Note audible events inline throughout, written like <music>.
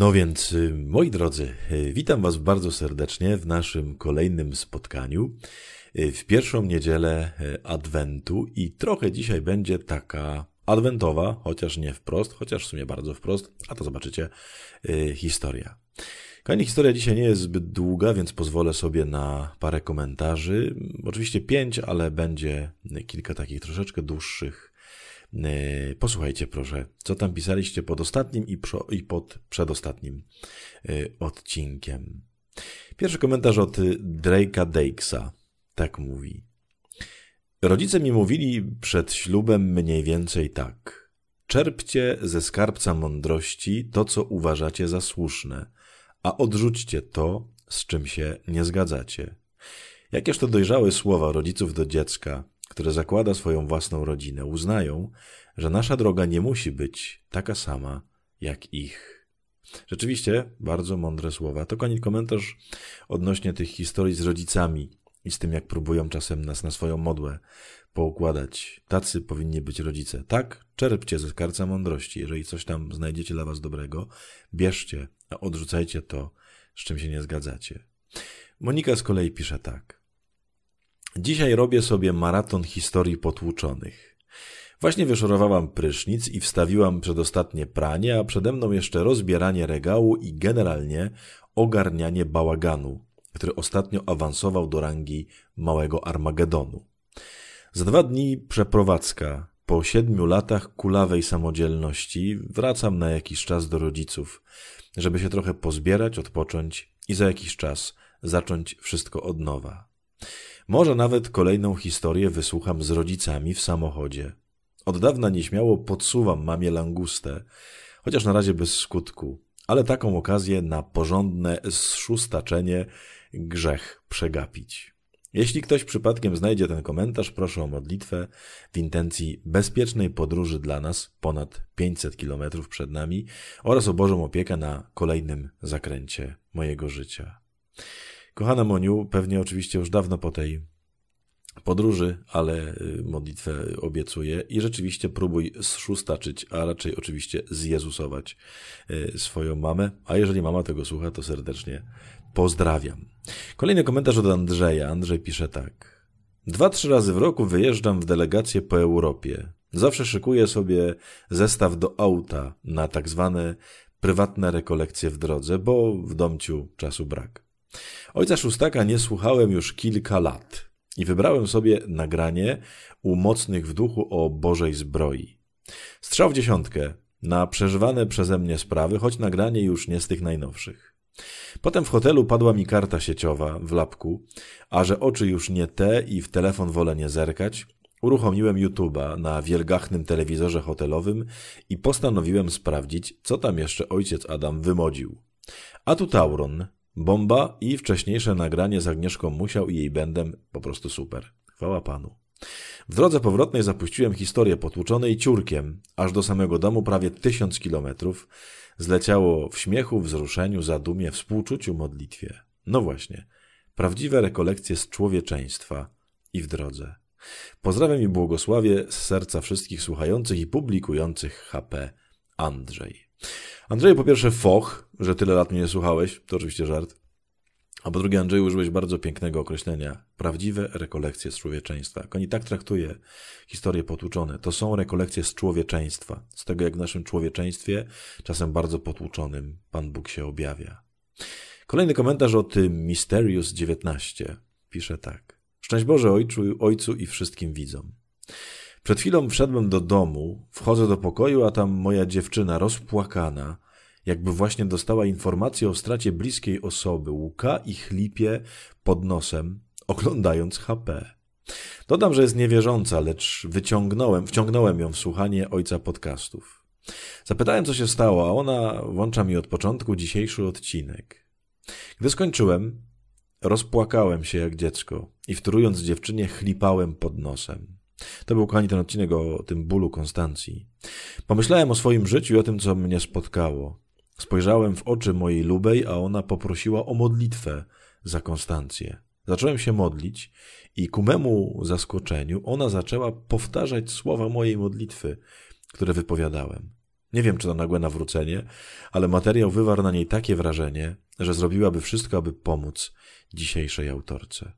No więc, y, moi drodzy, y, witam Was bardzo serdecznie w naszym kolejnym spotkaniu y, w pierwszą niedzielę Adwentu i trochę dzisiaj będzie taka adwentowa, chociaż nie wprost, chociaż w sumie bardzo wprost, a to zobaczycie, historia. Kochani, historia dzisiaj nie jest zbyt długa, więc pozwolę sobie na parę komentarzy. Oczywiście pięć, ale będzie kilka takich troszeczkę dłuższych E, posłuchajcie proszę, co tam pisaliście pod ostatnim i, i pod przedostatnim e, odcinkiem. Pierwszy komentarz od Drake'a Dakesa. Tak mówi. Rodzice mi mówili przed ślubem mniej więcej tak. Czerpcie ze skarbca mądrości to, co uważacie za słuszne, a odrzućcie to, z czym się nie zgadzacie. Jakież to dojrzałe słowa rodziców do dziecka, które zakłada swoją własną rodzinę, uznają, że nasza droga nie musi być taka sama jak ich. Rzeczywiście, bardzo mądre słowa. To koniec komentarz odnośnie tych historii z rodzicami i z tym, jak próbują czasem nas na swoją modłę poukładać. Tacy powinni być rodzice. Tak, czerpcie ze skarca mądrości. Jeżeli coś tam znajdziecie dla was dobrego, bierzcie, a odrzucajcie to, z czym się nie zgadzacie. Monika z kolei pisze tak. Dzisiaj robię sobie maraton historii potłuczonych. Właśnie wyszorowałam prysznic i wstawiłam przedostatnie pranie, a przede mną jeszcze rozbieranie regału i generalnie ogarnianie bałaganu, który ostatnio awansował do rangi małego Armagedonu. Za dwa dni przeprowadzka. Po siedmiu latach kulawej samodzielności wracam na jakiś czas do rodziców, żeby się trochę pozbierać, odpocząć i za jakiś czas zacząć wszystko od nowa. Może nawet kolejną historię wysłucham z rodzicami w samochodzie. Od dawna nieśmiało podsuwam mamie langustę, chociaż na razie bez skutku, ale taką okazję na porządne zszustaczenie grzech przegapić. Jeśli ktoś przypadkiem znajdzie ten komentarz, proszę o modlitwę w intencji bezpiecznej podróży dla nas ponad 500 kilometrów przed nami oraz o Bożą opiekę na kolejnym zakręcie mojego życia. Kochana Moniu, pewnie oczywiście już dawno po tej podróży, ale y, modlitwę obiecuję i rzeczywiście próbuj zszustaczyć, a raczej oczywiście zjezusować y, swoją mamę, a jeżeli mama tego słucha, to serdecznie pozdrawiam. Kolejny komentarz od Andrzeja. Andrzej pisze tak. Dwa, trzy razy w roku wyjeżdżam w delegację po Europie. Zawsze szykuję sobie zestaw do auta na tak zwane prywatne rekolekcje w drodze, bo w domciu czasu brak. Ojca Szóstaka nie słuchałem już kilka lat i wybrałem sobie nagranie u mocnych w duchu o Bożej zbroi. Strzał w dziesiątkę na przeżywane przeze mnie sprawy, choć nagranie już nie z tych najnowszych. Potem w hotelu padła mi karta sieciowa w lapku, a że oczy już nie te i w telefon wolę nie zerkać, uruchomiłem YouTube'a na wielgachnym telewizorze hotelowym i postanowiłem sprawdzić, co tam jeszcze ojciec Adam wymodził. A tu Tauron, Bomba i wcześniejsze nagranie z Agnieszką Musiał i jej będę po prostu super. Chwała Panu. W drodze powrotnej zapuściłem historię potłuczonej ciurkiem, aż do samego domu prawie tysiąc kilometrów. Zleciało w śmiechu, wzruszeniu, zadumie, współczuciu, modlitwie. No właśnie, prawdziwe rekolekcje z człowieczeństwa i w drodze. Pozdrawiam i błogosławię z serca wszystkich słuchających i publikujących HP Andrzej. Andrzeju, po pierwsze, foch, że tyle lat mnie nie słuchałeś, to oczywiście żart. A po drugie, Andrzeju, użyłeś bardzo pięknego określenia. Prawdziwe rekolekcje z człowieczeństwa. Koni tak traktuje historie potłuczone. To są rekolekcje z człowieczeństwa. Z tego, jak w naszym człowieczeństwie, czasem bardzo potłuczonym, Pan Bóg się objawia. Kolejny komentarz od y, Mysterius19. Pisze tak. Szczęść Boże Ojcu, Ojcu i wszystkim widzom. Przed chwilą wszedłem do domu, wchodzę do pokoju, a tam moja dziewczyna rozpłakana, jakby właśnie dostała informację o stracie bliskiej osoby, łuka i chlipie pod nosem, oglądając HP. Dodam, że jest niewierząca, lecz wyciągnąłem, wciągnąłem ją w słuchanie ojca podcastów. Zapytałem, co się stało, a ona włącza mi od początku dzisiejszy odcinek. Gdy skończyłem, rozpłakałem się jak dziecko i wtrując dziewczynie chlipałem pod nosem. To był, kochani, ten odcinek o tym bólu Konstancji. Pomyślałem o swoim życiu i o tym, co mnie spotkało. Spojrzałem w oczy mojej lubej, a ona poprosiła o modlitwę za Konstancję. Zacząłem się modlić i ku memu zaskoczeniu ona zaczęła powtarzać słowa mojej modlitwy, które wypowiadałem. Nie wiem, czy to nagłe nawrócenie, ale materiał wywarł na niej takie wrażenie, że zrobiłaby wszystko, aby pomóc dzisiejszej autorce.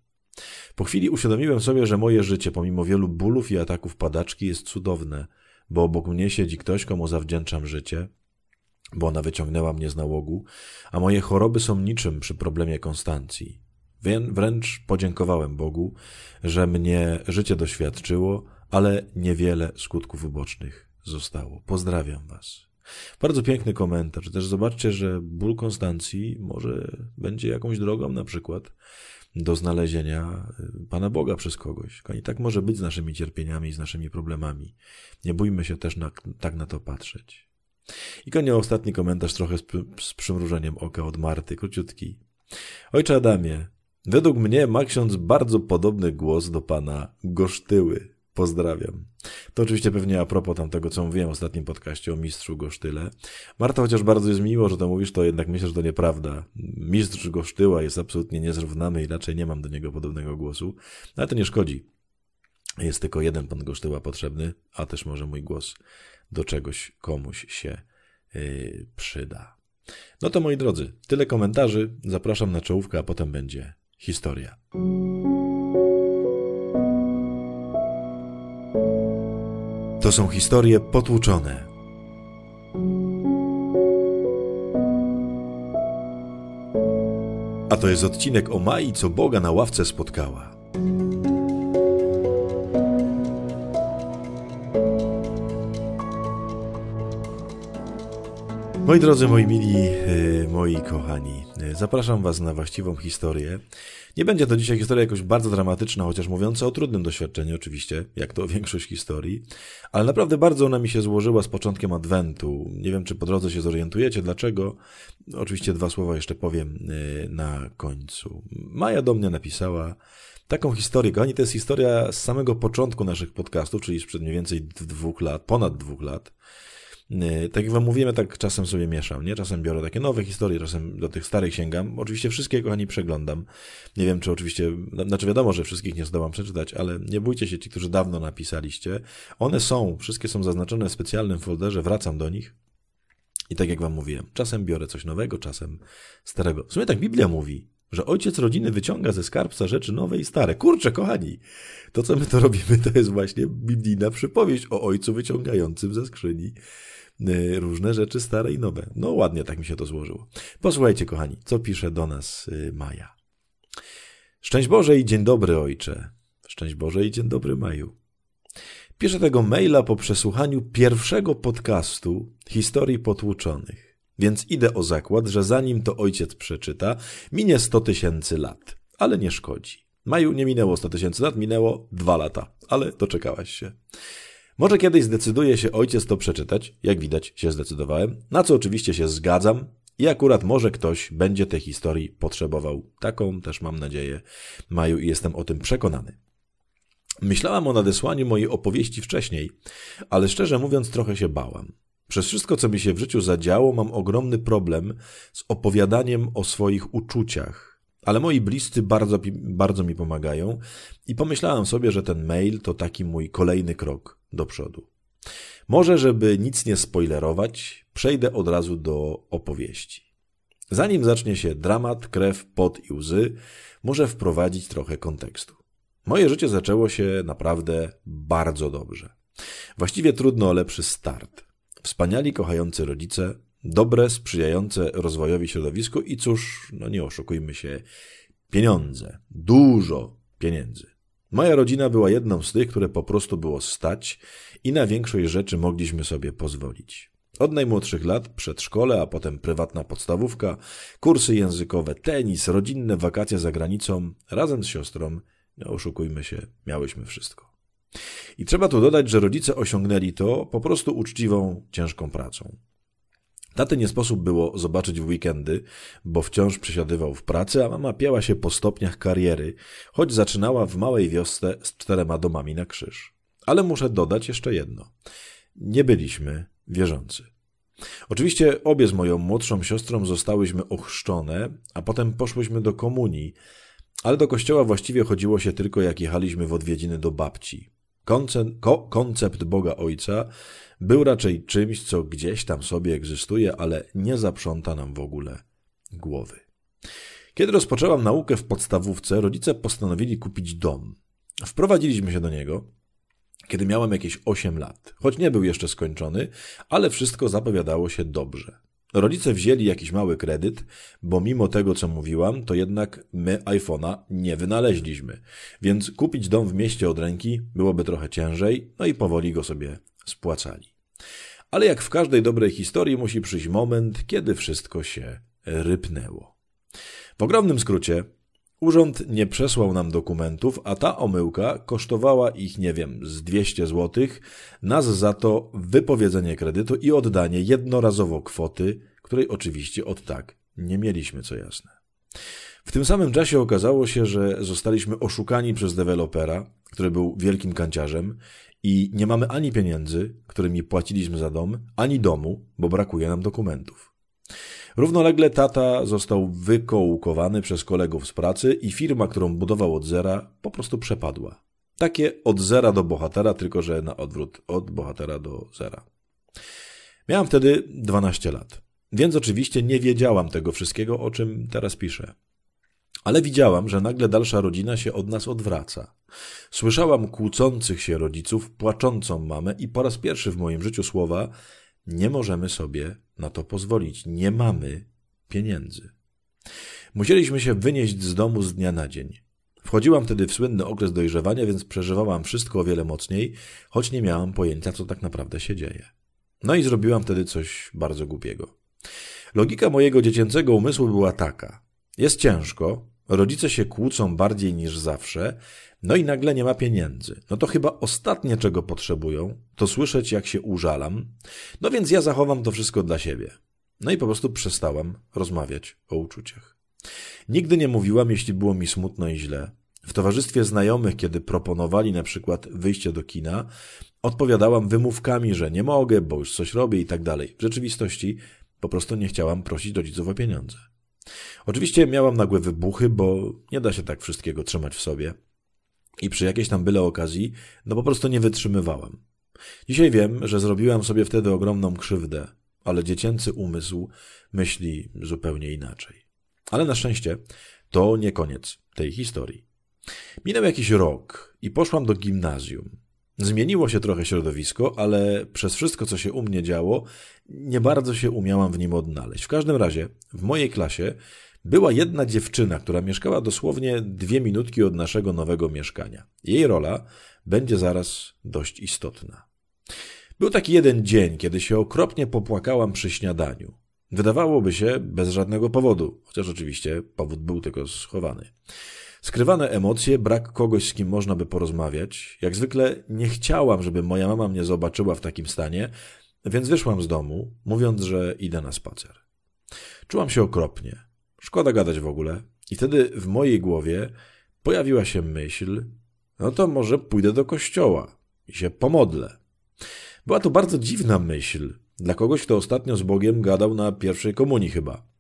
Po chwili uświadomiłem sobie, że moje życie, pomimo wielu bólów i ataków padaczki, jest cudowne, bo obok mnie siedzi ktoś, komu zawdzięczam życie, bo ona wyciągnęła mnie z nałogu, a moje choroby są niczym przy problemie Konstancji. Wręcz podziękowałem Bogu, że mnie życie doświadczyło, ale niewiele skutków ubocznych zostało. Pozdrawiam Was. Bardzo piękny komentarz. Też zobaczcie, że ból Konstancji może będzie jakąś drogą na przykład do znalezienia y, Pana Boga przez kogoś. I tak może być z naszymi cierpieniami, z naszymi problemami. Nie bójmy się też na, tak na to patrzeć. I koniec ostatni komentarz trochę z, z przymrużeniem oka od Marty, króciutki. Ojcze Adamie, według mnie ma ksiądz bardzo podobny głos do pana Gosztyły. Pozdrawiam. To oczywiście pewnie a propos tego, co mówiłem w ostatnim podcaście o mistrzu Gosztyle. Marta, chociaż bardzo jest miło, że to mówisz, to jednak myślę, że to nieprawda. Mistrz Gosztyła jest absolutnie niezrównany i raczej nie mam do niego podobnego głosu, ale to nie szkodzi. Jest tylko jeden pan Gosztyła potrzebny, a też może mój głos do czegoś komuś się yy, przyda. No to moi drodzy, tyle komentarzy. Zapraszam na czołówkę, a potem będzie historia. To są historie potłuczone. A to jest odcinek o Mai, co Boga na ławce spotkała. Moi drodzy, moi mili, y, moi kochani, Zapraszam Was na właściwą historię. Nie będzie to dzisiaj historia jakoś bardzo dramatyczna, chociaż mówiąca o trudnym doświadczeniu, oczywiście, jak to <laughs> większość historii, ale naprawdę bardzo ona mi się złożyła z początkiem adwentu. Nie wiem, czy po drodze się zorientujecie, dlaczego. Oczywiście dwa słowa jeszcze powiem y, na końcu. Maja do mnie napisała taką historię. Kochani, to jest historia z samego początku naszych podcastów, czyli sprzed mniej więcej dwóch lat, ponad dwóch lat. Y, tak jak wam mówiłem, tak czasem sobie mieszam, nie? Czasem biorę takie nowe historie, czasem do tych starych sięgam. Oczywiście wszystkie, kochani, przeglądam. Nie wiem, czy oczywiście, no, znaczy wiadomo, że wszystkich nie zdołam przeczytać, ale nie bójcie się ci, którzy dawno napisaliście. One są, wszystkie są zaznaczone w specjalnym folderze, wracam do nich. I tak jak wam mówiłem, czasem biorę coś nowego, czasem starego. W sumie tak Biblia mówi, że ojciec rodziny wyciąga ze skarbca rzeczy nowe i stare. Kurczę, kochani, to co my to robimy, to jest właśnie biblijna przypowieść o ojcu wyciągającym ze skrzyni Y, różne rzeczy stare i nowe. No ładnie tak mi się to złożyło. Posłuchajcie, kochani, co pisze do nas y, Maja. Szczęść Boże i dzień dobry, ojcze. Szczęść Boże i dzień dobry, Maju. Piszę tego maila po przesłuchaniu pierwszego podcastu historii potłuczonych. Więc idę o zakład, że zanim to ojciec przeczyta, minie 100 tysięcy lat. Ale nie szkodzi. Maju nie minęło 100 tysięcy lat, minęło 2 lata. Ale doczekałaś się. Może kiedyś zdecyduje się ojciec to przeczytać, jak widać się zdecydowałem, na co oczywiście się zgadzam i akurat może ktoś będzie tej historii potrzebował. Taką też mam nadzieję, Maju, i jestem o tym przekonany. Myślałam o nadesłaniu mojej opowieści wcześniej, ale szczerze mówiąc trochę się bałam. Przez wszystko, co mi się w życiu zadziało, mam ogromny problem z opowiadaniem o swoich uczuciach. Ale moi bliscy bardzo, bardzo mi pomagają i pomyślałem sobie, że ten mail to taki mój kolejny krok do przodu. Może, żeby nic nie spoilerować, przejdę od razu do opowieści. Zanim zacznie się dramat, krew, pot i łzy, muszę wprowadzić trochę kontekstu. Moje życie zaczęło się naprawdę bardzo dobrze. Właściwie trudno o lepszy start. Wspaniali, kochający rodzice, dobre, sprzyjające rozwojowi środowisku i cóż, no nie oszukujmy się, pieniądze, dużo pieniędzy. Moja rodzina była jedną z tych, które po prostu było stać i na większość rzeczy mogliśmy sobie pozwolić. Od najmłodszych lat przedszkole, a potem prywatna podstawówka, kursy językowe, tenis, rodzinne wakacje za granicą, razem z siostrą, nie oszukujmy się, miałyśmy wszystko. I trzeba tu dodać, że rodzice osiągnęli to po prostu uczciwą, ciężką pracą. Taty nie sposób było zobaczyć w weekendy, bo wciąż przesiadywał w pracy, a mama piała się po stopniach kariery, choć zaczynała w małej wiosce z czterema domami na krzyż. Ale muszę dodać jeszcze jedno. Nie byliśmy wierzący. Oczywiście obie z moją młodszą siostrą zostałyśmy ochrzczone, a potem poszłyśmy do komunii, ale do kościoła właściwie chodziło się tylko jak jechaliśmy w odwiedziny do babci. Koncept, ko, koncept Boga Ojca był raczej czymś, co gdzieś tam sobie egzystuje, ale nie zaprząta nam w ogóle głowy. Kiedy rozpoczęłam naukę w podstawówce, rodzice postanowili kupić dom. Wprowadziliśmy się do niego, kiedy miałem jakieś 8 lat, choć nie był jeszcze skończony, ale wszystko zapowiadało się dobrze. Rodzice wzięli jakiś mały kredyt, bo mimo tego, co mówiłam, to jednak my iPhone'a nie wynaleźliśmy. Więc kupić dom w mieście od ręki byłoby trochę ciężej, no i powoli go sobie spłacali. Ale jak w każdej dobrej historii musi przyjść moment, kiedy wszystko się rypnęło. W ogromnym skrócie, Urząd nie przesłał nam dokumentów, a ta omyłka kosztowała ich, nie wiem, z 200 zł, nas za to wypowiedzenie kredytu i oddanie jednorazowo kwoty, której oczywiście od tak nie mieliśmy, co jasne. W tym samym czasie okazało się, że zostaliśmy oszukani przez dewelopera, który był wielkim kanciarzem i nie mamy ani pieniędzy, którymi płaciliśmy za dom, ani domu, bo brakuje nam dokumentów. Równolegle tata został wykołkowany przez kolegów z pracy i firma, którą budował od zera, po prostu przepadła. Takie od zera do bohatera, tylko że na odwrót, od bohatera do zera. Miałam wtedy 12 lat, więc oczywiście nie wiedziałam tego wszystkiego, o czym teraz piszę. Ale widziałam, że nagle dalsza rodzina się od nas odwraca. Słyszałam kłócących się rodziców, płaczącą mamę i po raz pierwszy w moim życiu słowa: Nie możemy sobie na to pozwolić. Nie mamy pieniędzy. Musieliśmy się wynieść z domu z dnia na dzień. Wchodziłam wtedy w słynny okres dojrzewania, więc przeżywałam wszystko o wiele mocniej, choć nie miałam pojęcia, co tak naprawdę się dzieje. No i zrobiłam wtedy coś bardzo głupiego. Logika mojego dziecięcego umysłu była taka: jest ciężko, Rodzice się kłócą bardziej niż zawsze, no i nagle nie ma pieniędzy. No to chyba ostatnie, czego potrzebują, to słyszeć, jak się użalam. No więc ja zachowam to wszystko dla siebie. No i po prostu przestałam rozmawiać o uczuciach. Nigdy nie mówiłam, jeśli było mi smutno i źle. W towarzystwie znajomych, kiedy proponowali na przykład wyjście do kina, odpowiadałam wymówkami, że nie mogę, bo już coś robię i tak dalej. W rzeczywistości po prostu nie chciałam prosić rodziców o pieniądze. Oczywiście miałam nagłe wybuchy, bo nie da się tak wszystkiego trzymać w sobie. I przy jakiejś tam byle okazji, no po prostu nie wytrzymywałem. Dzisiaj wiem, że zrobiłem sobie wtedy ogromną krzywdę, ale dziecięcy umysł myśli zupełnie inaczej. Ale na szczęście to nie koniec tej historii. Minął jakiś rok i poszłam do gimnazjum. Zmieniło się trochę środowisko, ale przez wszystko, co się u mnie działo, nie bardzo się umiałam w nim odnaleźć. W każdym razie, w mojej klasie była jedna dziewczyna, która mieszkała dosłownie dwie minutki od naszego nowego mieszkania. Jej rola będzie zaraz dość istotna. Był taki jeden dzień, kiedy się okropnie popłakałam przy śniadaniu. Wydawałoby się bez żadnego powodu, chociaż oczywiście powód był tylko schowany. Skrywane emocje, brak kogoś, z kim można by porozmawiać. Jak zwykle nie chciałam, żeby moja mama mnie zobaczyła w takim stanie, więc wyszłam z domu, mówiąc, że idę na spacer. Czułam się okropnie. Szkoda gadać w ogóle. I wtedy w mojej głowie pojawiła się myśl, no to może pójdę do kościoła i się pomodlę. Była to bardzo dziwna myśl dla kogoś, kto ostatnio z Bogiem gadał na pierwszej komunii chyba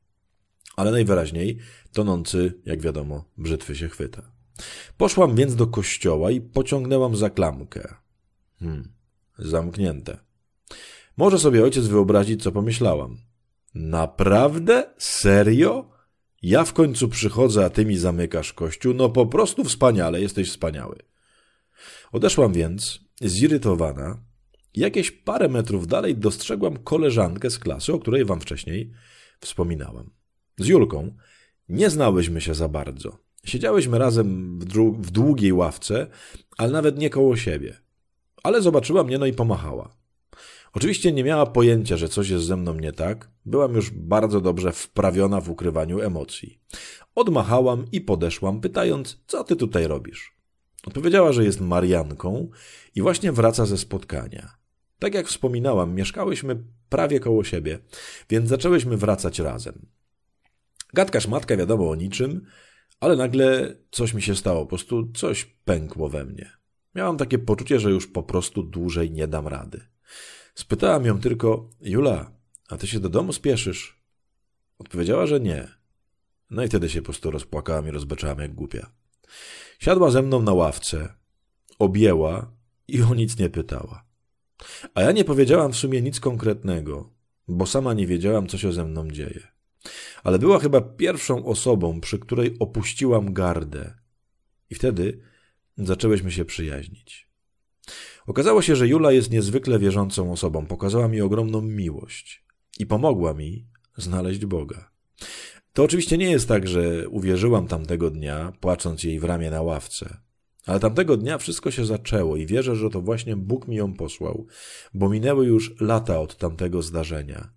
ale najwyraźniej tonący, jak wiadomo, brzytwy się chwyta. Poszłam więc do kościoła i pociągnęłam za klamkę. Hmm, zamknięte. Może sobie ojciec wyobrazić, co pomyślałam. Naprawdę? Serio? Ja w końcu przychodzę, a ty mi zamykasz kościół? No po prostu wspaniale, jesteś wspaniały. Odeszłam więc, zirytowana. Jakieś parę metrów dalej dostrzegłam koleżankę z klasy, o której wam wcześniej wspominałam z Julką, nie znałyśmy się za bardzo. Siedziałyśmy razem w, w długiej ławce, ale nawet nie koło siebie. Ale zobaczyła mnie, no i pomachała. Oczywiście nie miała pojęcia, że coś jest ze mną nie tak. Byłam już bardzo dobrze wprawiona w ukrywaniu emocji. Odmachałam i podeszłam, pytając, co ty tutaj robisz? Odpowiedziała, że jest Marianką i właśnie wraca ze spotkania. Tak jak wspominałam, mieszkałyśmy prawie koło siebie, więc zaczęłyśmy wracać razem. Gadkaż matka wiadomo o niczym, ale nagle coś mi się stało, po prostu coś pękło we mnie. Miałam takie poczucie, że już po prostu dłużej nie dam rady. Spytałam ją tylko, Jula, a ty się do domu spieszysz? Odpowiedziała, że nie. No i wtedy się po prostu rozpłakałam i rozbeczałam jak głupia. Siadła ze mną na ławce, objęła i o nic nie pytała. A ja nie powiedziałam w sumie nic konkretnego, bo sama nie wiedziałam, co się ze mną dzieje ale była chyba pierwszą osobą, przy której opuściłam gardę. I wtedy zaczęłyśmy się przyjaźnić. Okazało się, że Jula jest niezwykle wierzącą osobą, pokazała mi ogromną miłość i pomogła mi znaleźć Boga. To oczywiście nie jest tak, że uwierzyłam tamtego dnia, płacząc jej w ramię na ławce. Ale tamtego dnia wszystko się zaczęło i wierzę, że to właśnie Bóg mi ją posłał, bo minęły już lata od tamtego zdarzenia,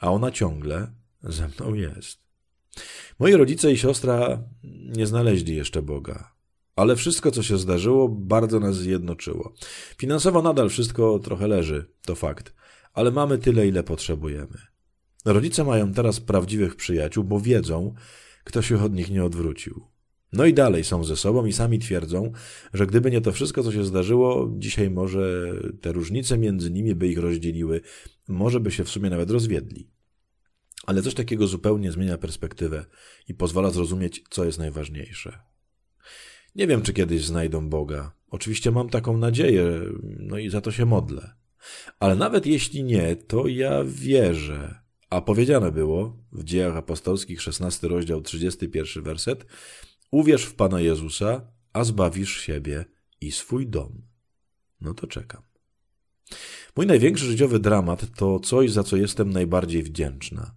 a ona ciągle ze mną jest. Moi rodzice i siostra nie znaleźli jeszcze Boga, ale wszystko, co się zdarzyło, bardzo nas zjednoczyło. Finansowo nadal wszystko trochę leży, to fakt, ale mamy tyle, ile potrzebujemy. Rodzice mają teraz prawdziwych przyjaciół, bo wiedzą, kto się od nich nie odwrócił. No i dalej są ze sobą i sami twierdzą, że gdyby nie to wszystko, co się zdarzyło, dzisiaj może te różnice między nimi by ich rozdzieliły, może by się w sumie nawet rozwiedli. Ale coś takiego zupełnie zmienia perspektywę i pozwala zrozumieć, co jest najważniejsze. Nie wiem, czy kiedyś znajdą Boga. Oczywiście mam taką nadzieję, no i za to się modlę. Ale nawet jeśli nie, to ja wierzę. A powiedziane było w Dziejach Apostolskich, 16 rozdział, 31 werset: Uwierz w Pana Jezusa, a zbawisz siebie i swój dom. No to czekam. Mój największy życiowy dramat to coś, za co jestem najbardziej wdzięczna.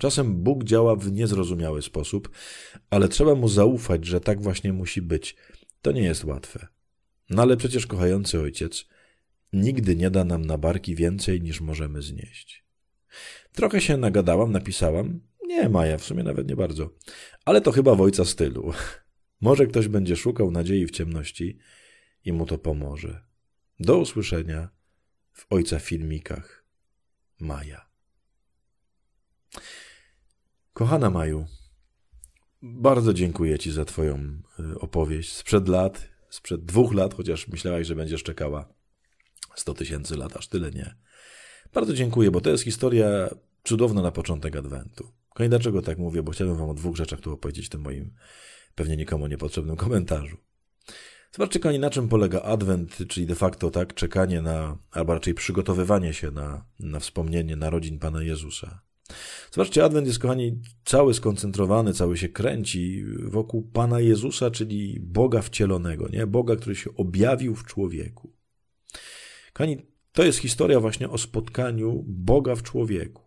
Czasem Bóg działa w niezrozumiały sposób, ale trzeba mu zaufać, że tak właśnie musi być. To nie jest łatwe. No ale przecież kochający ojciec nigdy nie da nam na barki więcej niż możemy znieść. Trochę się nagadałam, napisałam. Nie, Maja, w sumie nawet nie bardzo. Ale to chyba ojca stylu. <laughs> Może ktoś będzie szukał nadziei w ciemności i mu to pomoże. Do usłyszenia w Ojca Filmikach. Maja. Kochana Maju, bardzo dziękuję Ci za Twoją e, opowieść sprzed lat, sprzed dwóch lat, chociaż myślałaś, że będziesz czekała 100 tysięcy lat, aż tyle nie. Bardzo dziękuję, bo to jest historia cudowna na początek Adwentu. No i dlaczego tak mówię, bo chciałbym Wam o dwóch rzeczach tu opowiedzieć w tym moim pewnie nikomu niepotrzebnym komentarzu. Zobaczcie, kochani, na czym polega Adwent, czyli de facto tak czekanie na, albo raczej przygotowywanie się na, na wspomnienie narodzin Pana Jezusa. Zobaczcie, Adwent jest, kochani, cały skoncentrowany, cały się kręci wokół Pana Jezusa, czyli Boga wcielonego, nie? Boga, który się objawił w człowieku. Kochani, to jest historia właśnie o spotkaniu Boga w człowieku.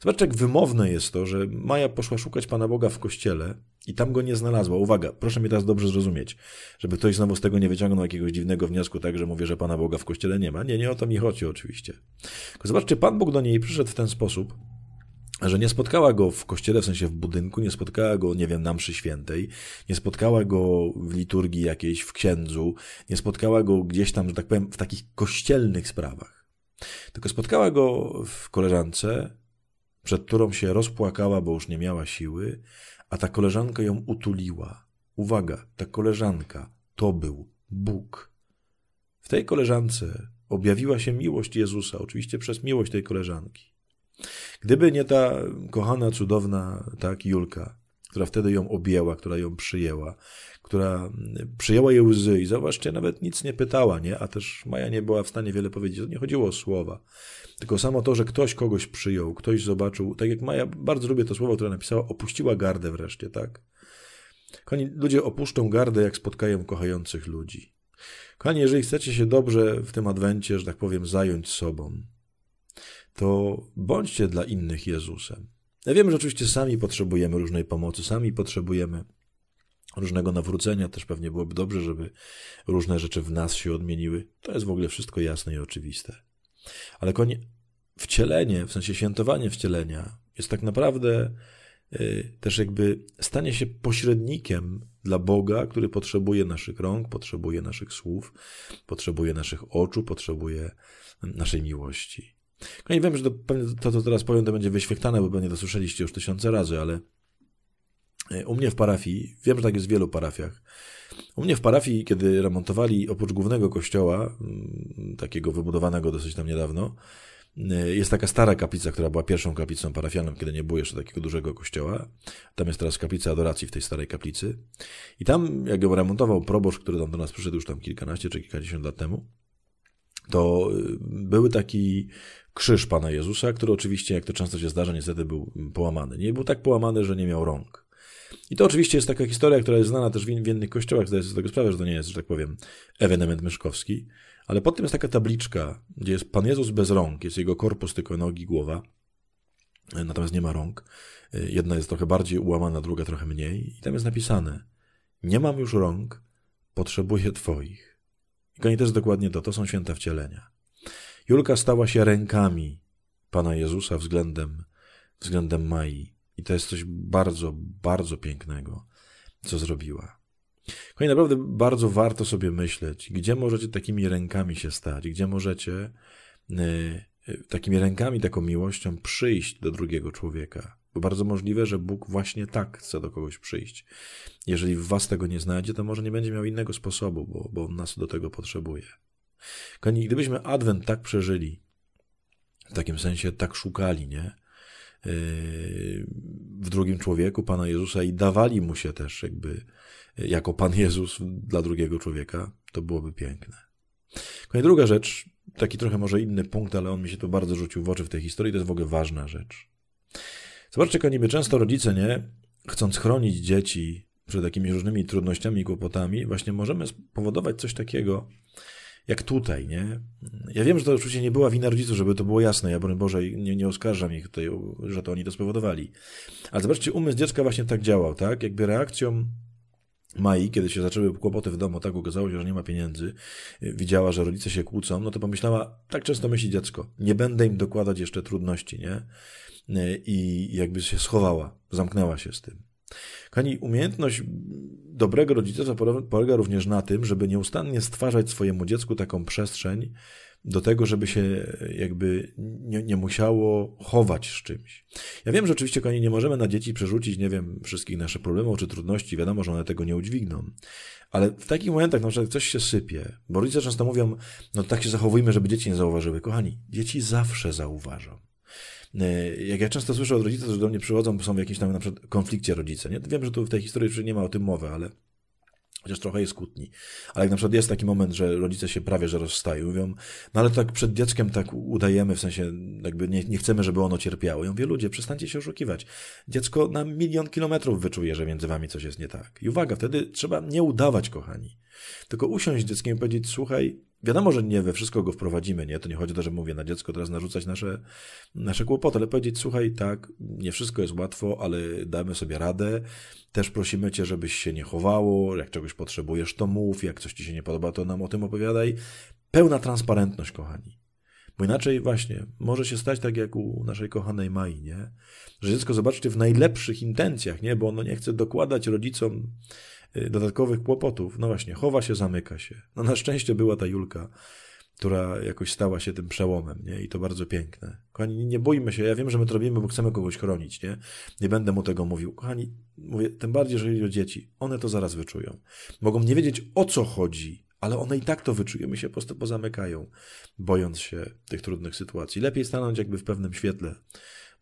Zobaczcie, jak wymowne jest to, że Maja poszła szukać Pana Boga w kościele i tam go nie znalazła. Uwaga, proszę mnie teraz dobrze zrozumieć, żeby ktoś znowu z tego nie wyciągnął jakiegoś dziwnego wniosku, tak, że mówię, że Pana Boga w kościele nie ma. Nie, nie o to mi chodzi oczywiście. Tylko zobaczcie, Pan Bóg do niej przyszedł w ten sposób, że nie spotkała go w kościele, w sensie w budynku, nie spotkała go, nie wiem, na mszy świętej, nie spotkała go w liturgii jakiejś, w księdzu, nie spotkała go gdzieś tam, że tak powiem, w takich kościelnych sprawach. Tylko spotkała go w koleżance, przed którą się rozpłakała, bo już nie miała siły, a ta koleżanka ją utuliła. Uwaga, ta koleżanka to był Bóg. W tej koleżance objawiła się miłość Jezusa, oczywiście przez miłość tej koleżanki. Gdyby nie ta kochana, cudowna, tak, Julka, która wtedy ją objęła, która ją przyjęła, która mm, przyjęła jej łzy i zauważcie, nawet nic nie pytała, nie? A też Maja nie była w stanie wiele powiedzieć. To nie chodziło o słowa, tylko samo to, że ktoś kogoś przyjął, ktoś zobaczył, tak jak Maja, bardzo lubię to słowo, które napisała, opuściła gardę wreszcie, tak? Kochani, ludzie opuszczą gardę, jak spotkają kochających ludzi. Kochani, jeżeli chcecie się dobrze w tym adwencie, że tak powiem, zająć sobą, to bądźcie dla innych Jezusem. Ja wiem, że oczywiście sami potrzebujemy różnej pomocy, sami potrzebujemy różnego nawrócenia. Też pewnie byłoby dobrze, żeby różne rzeczy w nas się odmieniły. To jest w ogóle wszystko jasne i oczywiste. Ale konie, wcielenie, w sensie świętowanie wcielenia, jest tak naprawdę y, też jakby stanie się pośrednikiem dla Boga, który potrzebuje naszych rąk, potrzebuje naszych słów, potrzebuje naszych oczu, potrzebuje naszej miłości. Kochani, wiem, że to, to, co teraz powiem, to będzie wyświechtane, bo pewnie to słyszeliście już tysiące razy, ale e, u mnie w parafii, wiem, że tak jest w wielu parafiach, u mnie w parafii, kiedy remontowali oprócz głównego kościoła, mm, takiego wybudowanego dosyć tam niedawno, e, jest taka stara kaplica, która była pierwszą kaplicą parafialną, kiedy nie było jeszcze takiego dużego kościoła. Tam jest teraz kaplica adoracji w tej starej kaplicy. I tam, jak ją remontował proboszcz, który tam do nas przyszedł już tam kilkanaście czy kilkadziesiąt lat temu, to y, były taki krzyż Pana Jezusa, który oczywiście, jak to często się zdarza, niestety był połamany. Nie był tak połamany, że nie miał rąk. I to oczywiście jest taka historia, która jest znana też w, in w innych kościołach, zdaję sobie z tego sprawę, że to nie jest, że tak powiem, ewenement myszkowski, ale pod tym jest taka tabliczka, gdzie jest Pan Jezus bez rąk, jest jego korpus, tylko nogi, głowa, natomiast nie ma rąk. Jedna jest trochę bardziej ułamana, druga trochę mniej i tam jest napisane nie mam już rąk, potrzebuję Twoich. I kochani, to jest dokładnie to. To są święta wcielenia. Julka stała się rękami Pana Jezusa względem, względem Mai. I to jest coś bardzo, bardzo pięknego, co zrobiła. Kochani, naprawdę bardzo warto sobie myśleć, gdzie możecie takimi rękami się stać, gdzie możecie y, y, takimi rękami, taką miłością przyjść do drugiego człowieka. Bardzo możliwe, że Bóg właśnie tak chce do kogoś przyjść. Jeżeli w was tego nie znajdzie, to może nie będzie miał innego sposobu, bo, bo nas do tego potrzebuje. Kochani, gdybyśmy Adwent tak przeżyli, w takim sensie tak szukali, nie? Yy, w drugim człowieku Pana Jezusa i dawali mu się też jakby jako Pan Jezus dla drugiego człowieka, to byłoby piękne. Kolej druga rzecz, taki trochę może inny punkt, ale on mi się to bardzo rzucił w oczy w tej historii, to jest w ogóle ważna rzecz. Zobaczcie, kochani, my często rodzice, nie, chcąc chronić dzieci przed jakimiś różnymi trudnościami i kłopotami, właśnie możemy spowodować coś takiego, jak tutaj, nie? Ja wiem, że to oczywiście nie była wina rodziców, żeby to było jasne. Ja, broń Boże, nie, nie oskarżam ich tutaj, że to oni to spowodowali. Ale zobaczcie, umysł dziecka właśnie tak działał, tak? Jakby reakcją Mai, kiedy się zaczęły kłopoty w domu, tak okazało się, że nie ma pieniędzy, widziała, że rodzice się kłócą, no to pomyślała, tak często myśli dziecko, nie będę im dokładać jeszcze trudności, nie? Y, i jakby się schowała, zamknęła się z tym. Kochani, umiejętność dobrego rodzica polega również na tym, żeby nieustannie stwarzać swojemu dziecku taką przestrzeń do tego, żeby się e, jakby nie, nie musiało chować z czymś. Ja wiem, że oczywiście, kochani, nie możemy na dzieci przerzucić, nie wiem, wszystkich naszych problemów czy trudności, wiadomo, że one tego nie udźwigną, ale w takich momentach, na przykład, coś się sypie, bo rodzice często mówią, no tak się zachowujmy, żeby dzieci nie zauważyły. Kochani, dzieci zawsze zauważą. E, jak ja często słyszę od rodziców, że do mnie przychodzą, bo są w jakimś tam na przykład konflikcie rodzice. Nie? Wiem, że tu w tej historii już nie ma o tym mowy, ale chociaż trochę jest kłótni. Ale jak na przykład jest taki moment, że rodzice się prawie że rozstają, mówią, no ale tak przed dzieckiem tak udajemy, w sensie jakby nie, nie chcemy, żeby ono cierpiało. Ja mówię, ludzie, przestańcie się oszukiwać. Dziecko na milion kilometrów wyczuje, że między wami coś jest nie tak. I uwaga, wtedy trzeba nie udawać, kochani. Tylko usiąść z dzieckiem i powiedzieć, słuchaj, Wiadomo, że nie we wszystko go wprowadzimy, nie? To nie chodzi o to, że mówię na dziecko teraz narzucać nasze, nasze kłopoty, ale powiedzieć, słuchaj, tak, nie wszystko jest łatwo, ale damy sobie radę. Też prosimy cię, żebyś się nie chowało, jak czegoś potrzebujesz, to mów, jak coś ci się nie podoba, to nam o tym opowiadaj. Pełna transparentność, kochani. Bo inaczej właśnie może się stać tak jak u naszej kochanej Mai, nie? Że dziecko zobaczcie w najlepszych intencjach, nie? Bo ono nie chce dokładać rodzicom Y, dodatkowych kłopotów. No właśnie, chowa się, zamyka się. No na szczęście była ta Julka, która jakoś stała się tym przełomem, nie? I to bardzo piękne. Kochani, nie bójmy się, ja wiem, że my to robimy, bo chcemy kogoś chronić, nie? Nie będę mu tego mówił. Kochani, mówię, tym bardziej, że chodzi o dzieci. One to zaraz wyczują. Mogą nie wiedzieć, o co chodzi, ale one i tak to wyczują i się po prostu pozamykają, bojąc się tych trudnych sytuacji. Lepiej stanąć jakby w pewnym świetle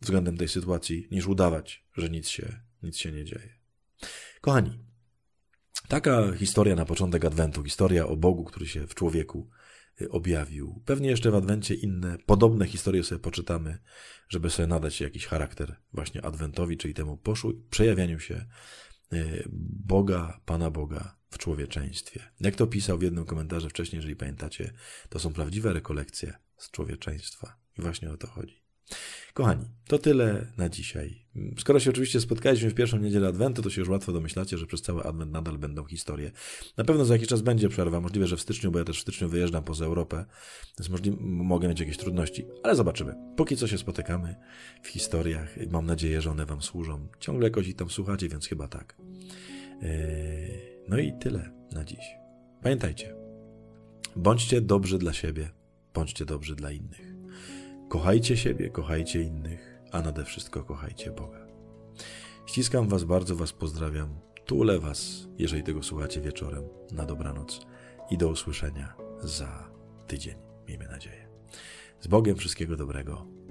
względem tej sytuacji, niż udawać, że nic się, nic się nie dzieje. Kochani, Taka historia na początek Adwentu, historia o Bogu, który się w człowieku y, objawił. Pewnie jeszcze w Adwencie inne, podobne historie sobie poczytamy, żeby sobie nadać jakiś charakter właśnie Adwentowi, czyli temu poszu, przejawianiu się y, Boga, Pana Boga w człowieczeństwie. Jak to pisał w jednym komentarzu wcześniej, jeżeli pamiętacie, to są prawdziwe rekolekcje z człowieczeństwa. I właśnie o to chodzi. Kochani, to tyle na dzisiaj. Skoro się oczywiście spotkaliśmy w pierwszą niedzielę Adwentu, to się już łatwo domyślacie, że przez cały Adwent nadal będą historie. Na pewno za jakiś czas będzie przerwa, możliwe, że w styczniu, bo ja też w styczniu wyjeżdżam poza Europę, więc możliwe, mogę mieć jakieś trudności, ale zobaczymy. Póki co się spotykamy w historiach, mam nadzieję, że one wam służą. Ciągle jakoś i tam słuchacie, więc chyba tak. Yy, no i tyle na dziś. Pamiętajcie, bądźcie dobrzy dla siebie, bądźcie dobrzy dla innych. Kochajcie siebie, kochajcie innych, a nade wszystko kochajcie Boga. Ściskam Was, bardzo Was pozdrawiam. Tulę Was, jeżeli tego słuchacie wieczorem, na dobranoc i do usłyszenia za tydzień, miejmy nadzieję. Z Bogiem wszystkiego dobrego.